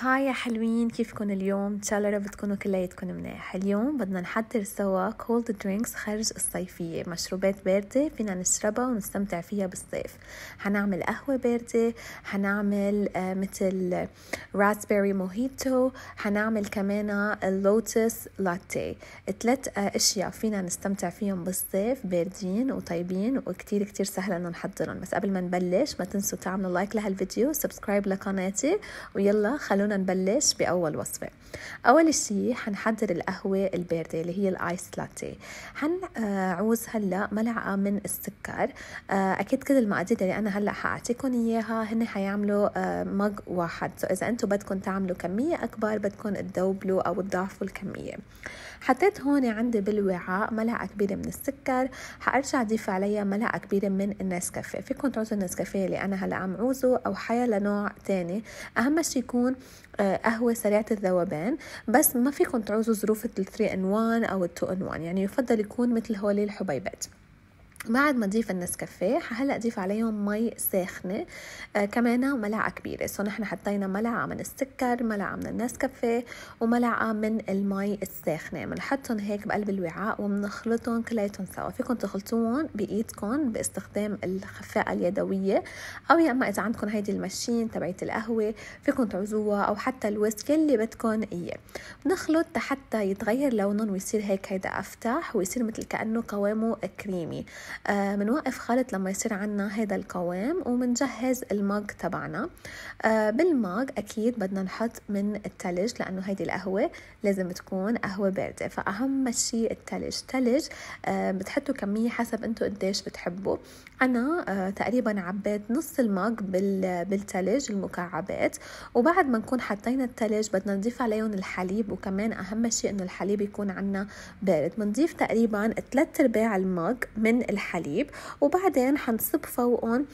هاي يا حلوين كيفكن اليوم ان شاء الله رب تكونوا كلياتكم منيح اليوم بدنا نحضر سوا كولد درينكس خارج الصيفية مشروبات باردة فينا نشربها ونستمتع فيها بالصيف حنعمل قهوة باردة حنعمل آه، مثل راسبيري موهيتو حنعمل كمان اللوتس لاتيه ثلاث اشياء فينا نستمتع فيهم بالصيف باردين وطيبين وكتير كتير سهل انه نحضرهم بس قبل ما نبلش ما تنسوا تعملوا لايك لهالفيديو سبسكرايب لقناتي ويلا خلونا خلونا نبلش بأول وصفة أول شي حنحضر القهوة الباردة اللي هي الآيس لاتيه حنعوز هلأ ملعقة من السكر آه، أكيد كل المقادير اللي يعني أنا هلأ حأعطيكم إياها هن حيعملوا آه، مج واحد سو إذا أنتم بدكم تعملوا كمية أكبر بدكم تدوبلوا أو تضاعفوا الكمية حطيت هون عندي بالوعاء ملعقة كبيرة من السكر حأرجع أضيف عليها ملعقة كبيرة من النسكافيه فيكم تعوزوا النسكافيه اللي أنا هلأ عم عوزه أو حيا لنوع تاني أهم شي يكون آه، قهوة سريعة الذوبان بس ما فيكم تعوزوا ظروف ال 3 ان 1 او ال 2 ان 1 يعني يفضل يكون مثل هولي الحبيبات بعد ما نضيف النسكافيه هلا ضيف عليهم مي ساخنه آه كمان ملعقه كبيره سو نحن حطينا ملعقه من السكر ملعقه من النسكافيه وملعقه من المي الساخنه بنحطهم هيك بقلب الوعاء وبنخلطهم كلياتهم سوا فيكم تخلطوهم بايدكم باستخدام الخفاقه اليدويه او يا اما اذا عندكم هيدي المشين تبعت القهوه فيكم تعوزوها او حتى الويسك اللي بدكم اياه بنخلط حتى يتغير لونهم ويصير هيك هيدا افتح ويصير مثل كانه قوامه كريمي آه، منوقف خلط لما يصير عنا هذا القوام ومنجهز المج تبعنا آه، بالمج أكيد بدنا نحط من التلج لأنه هيدي القهوة لازم تكون قهوة باردة فأهم شيء التلج تلج آه، بتحطوا كمية حسب انتم قديش بتحبوا أنا تقريبا عبيت نص المج بالتلج المكعبات وبعد ما نكون حطينا التلج بدنا نضيف عليهم الحليب وكمان أهم شيء إنه الحليب يكون عنا بارد بنضيف تقريبا 3 أرباع المج من الحليب الحليب وبعدين حنصب فوقهم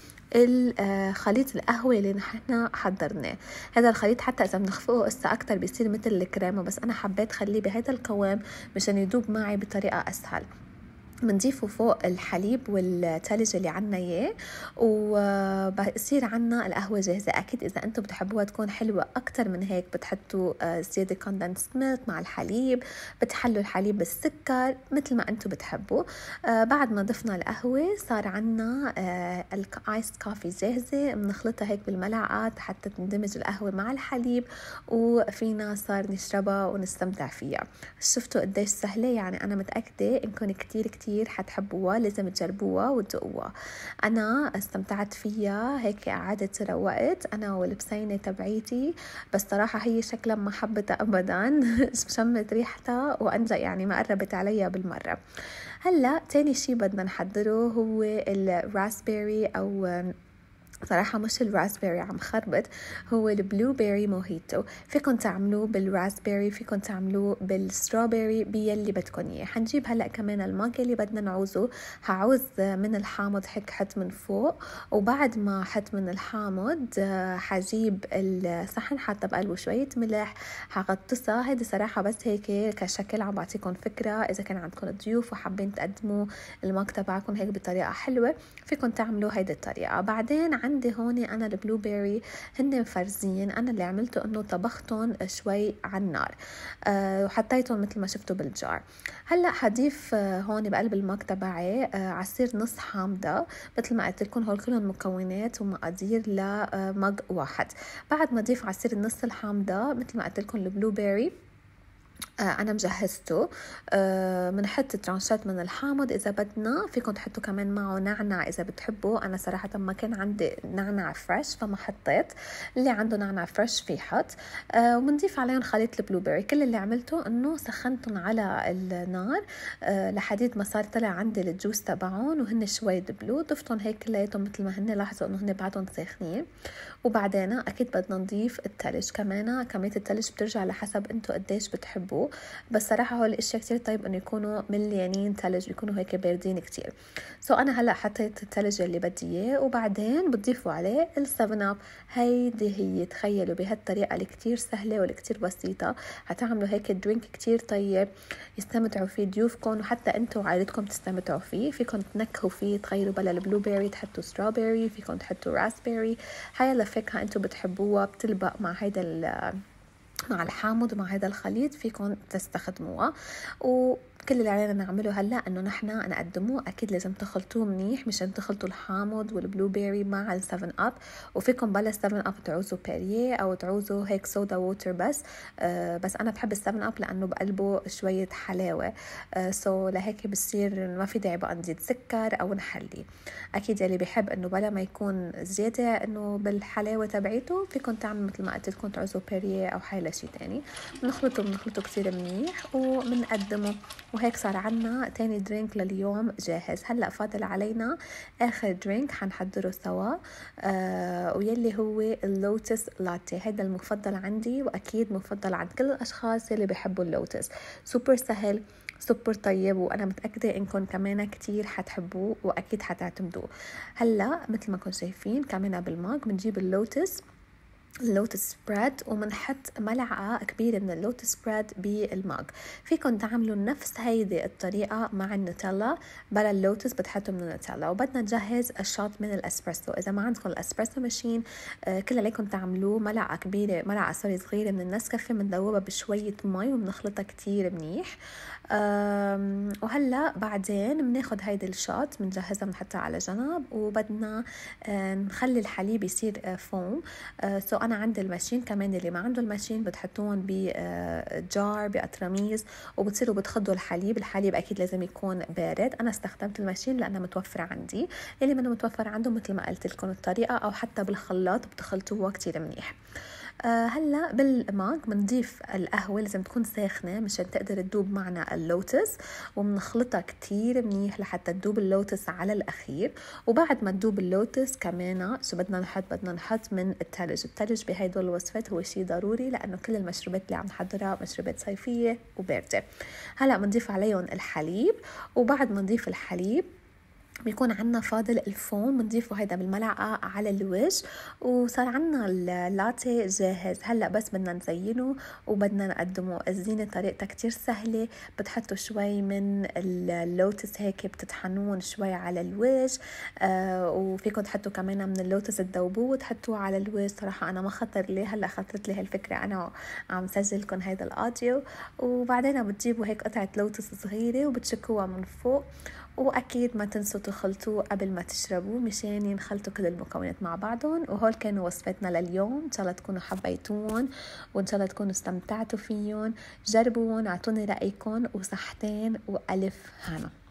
آه، خليط القهوة اللي نحن حضرناه هذا الخليط حتى إذا بنخفقه قصة أكتر بيصير مثل الكريمة بس أنا حبيت خليه بهذا القوام مشان يدوب معي بطريقة أسهل بنضيفه فوق الحليب والثلج اللي عنا اياه وبصير عنا القهوه جاهزه اكيد اذا انتم بتحبوها تكون حلوه اكثر من هيك بتحطوا آه، زياده كوندنس ميلك مع الحليب بتحلوا الحليب بالسكر مثل ما انتم بتحبوا آه، بعد ما ضفنا القهوه صار عنا آه، الايس كوفي جاهزه بنخلطها هيك بالملعقه حتى تندمج القهوه مع الحليب وفينا صار نشربها ونستمتع فيها شفتوا قديش سهله يعني انا متاكده انكم كتير كتير كتير حتحبوها لازم تجربوها وتدوقوها أنا استمتعت فيها هيك قعدت روقت أنا ولبسينة تبعيتي بس صراحة هي شكلا ما حبتها أبدا شمت ريحتها وأنجا يعني ما قربت عليها بالمرة هلا تاني شي بدنا نحضره هو الراسبيري أو صراحة مش الراسبيري عم خربط هو البلو بيري موهيتو فيكن تعملوه بالراسبيري فيكن تعملوه بالستروبيري بيلي بدكن اياه حنجيب هلا كمان الماك اللي بدنا نعوزه هعوز من الحامض هيك حط من فوق وبعد ما حط من الحامض آه، حجيب الصحن حتى بقلبه شوية ملح حغطسها هيدي صراحة بس هيك كشكل عم بعطيكم فكرة إذا كان عندكم ضيوف وحابين تقدموا الماك تبعكم هيك بطريقة حلوة فيكن تعملوا هيدي الطريقة بعدين عن عندي هون انا البلو بيري هن مفرزين انا اللي عملته انه طبختهم شوي على النار أه وحطيتهم مثل ما شفتوا بالجار هلا حضيف آه، هون بقلب الماك تبعي آه، عصير نص حامضه مثل ما قلت لكم هول كلهم مكونات ومقادير لمج آه، واحد بعد ما اضيف عصير النص الحامضه مثل ما قلت لكم البلو بيري آه، انا مجهزته بنحط آه، ترانشات من الحامض اذا بدنا فيكم تحطوا كمان معه نعنع اذا بتحبوا انا صراحه ما كان عندي نعنع فريش فما حطيت اللي عنده نعنع فريش في حط آه، وبنضيف عليهم خليط البلو بيري كل اللي عملته انه سخنتهم على النار لحديد ما صار طلع عندي الجوس تبعهم وهن شوي دبلو ضفتهم هيك كلياتهم مثل ما هن لاحظوا انه هن بعدهم ساخنين وبعدين اكيد بدنا نضيف التلج كمان كميه التلج بترجع لحسب انتم قديش بتحبوا بس صراحه هو الاشياء كتير طيب انه يكونوا مليانين ثلج بيكونوا هيك باردين كتير سو so انا هلا حطيت الثلج اللي بدي اياه وبعدين بتضيفوا عليه السفن اب هيدي هي تخيلوا بهالطريقه اللي كتير سهله والكتير بسيطه حتعملوا هيك درينك كتير طيب يستمتعوا فيه ضيوفكم وحتى انتوا وعائلتكم تستمتعوا فيه فيكم تنكهوا فيه تغيروا بلا البلو بيري تحطوا سترابيري فيكم تحطوا راسبيري هاي الفاكهه انتوا بتحبوها بتلبق مع هيدا مع الحامض مع هذا الخليط فيكم تستخدموها و كل اللي علينا نعمله هلا انه نحن نقدموه اكيد لازم تخلطوه منيح مشان تخلطوا الحامض والبلو بيري مع ال7 اب وفيكم بلا 7 اب تعوزوا بيريه او تعوزوا هيك سودا ووتر بس أه بس انا بحب ال7 اب لانه بقلبه شويه حلاوه أه سو لهيك بصير ما في داعي بقى نزيد سكر او نحلي اكيد يلي بحب انه بلا ما يكون زياده انه بالحلاوه تبعيته فيكم تعملوا مثل ما قلت لكم تعوزوا بيريه او حيلا شيء تاني بنخلطه بنخلطه كثير منيح وبنقدمه وهيك صار عنا تاني درينك لليوم جاهز هلا فاضل علينا اخر درينك حنحضره سوا آه ويلي هو اللوتس لاتي هذا المفضل عندي واكيد مفضل عند كل الاشخاص اللي بيحبوا اللوتس سوبر سهل سوبر طيب وانا متاكده انكم كمان كتير حتحبوه واكيد حتعتمدوه هلا مثل ما كنتم شايفين كمان بالماك بنجيب اللوتس اللوتس بريد ومنحط ملعقة كبيرة من اللوتس بريد بالماء فيكن تعملوا نفس هيدي الطريقة مع النوتيلا بلا اللوتس بتحطوا من النوتيلا وبدنا نجهز الشوت من الاسبريسو اذا ما عندكم الاسبريسو ماشين آه، كل عليكم تعملوه ملعقة كبيرة ملعقة سوري صغيرة من النسكافيه بنذوبها بشوية مي وبنخلطها كتير منيح وهلا بعدين بناخد هيدي الشوت بنجهزها بنحطها على جنب وبدنا آه، نخلي الحليب يصير آه، فوم سو انا انا عندي الماشين كمان اللي ما عنده الماشين بتحطوهم بجار آه، باترميز وبتصيروا بتخضوا الحليب الحليب اكيد لازم يكون بارد انا استخدمت الماشين لانه متوفر عندي اللي منه متوفر عنده مثل ما قلت لكم الطريقه او حتى بالخلاط بتخلطوها كتير منيح آه، هلا بالماك بنضيف القهوه لازم تكون ساخنه مشان تقدر تذوب معنا اللوتس وبنخلطها كتير منيح لحتى تذوب اللوتس على الاخير وبعد ما تذوب اللوتس كمان شو بدنا نحط بدنا نحط من الثلج الثلج بهدول الوصفات هو شيء ضروري لانه كل المشروبات اللي عم نحضرها مشروبات صيفيه وبارده هلا بنضيف عليهم الحليب وبعد ما نضيف الحليب بيكون عنا فاضل الفوم بنضيفه هيدا بالملعقة على الوجه وصار عنا اللاتي جاهز هلا بس بدنا نزينه وبدنا نقدمه الزينة طريقتها كتير سهلة بتحطوا شوي من اللوتس هيك بتطحنون شوي على الوجه آه وفيكم تحطوا كمان من اللوتس تذوبوه وتحطوه على الوجه صراحة أنا ما خطر لي هلا خطرت لي هالفكرة أنا عم سجلكم هيدا الأوديو وبعدين بتجيبوا هيك قطعة لوتس صغيرة وبتشكوها من فوق واكيد ما تنسوا تخلطوه قبل ما تشربوه مشان ينخلطوا كل المكونات مع بعضهم وهول كانوا وصفتنا لليوم ان شاء الله تكونوا حبيتون وان شاء الله تكونوا استمتعتوا فيهم جربوهم اعطوني رايكم وصحتين والف هنا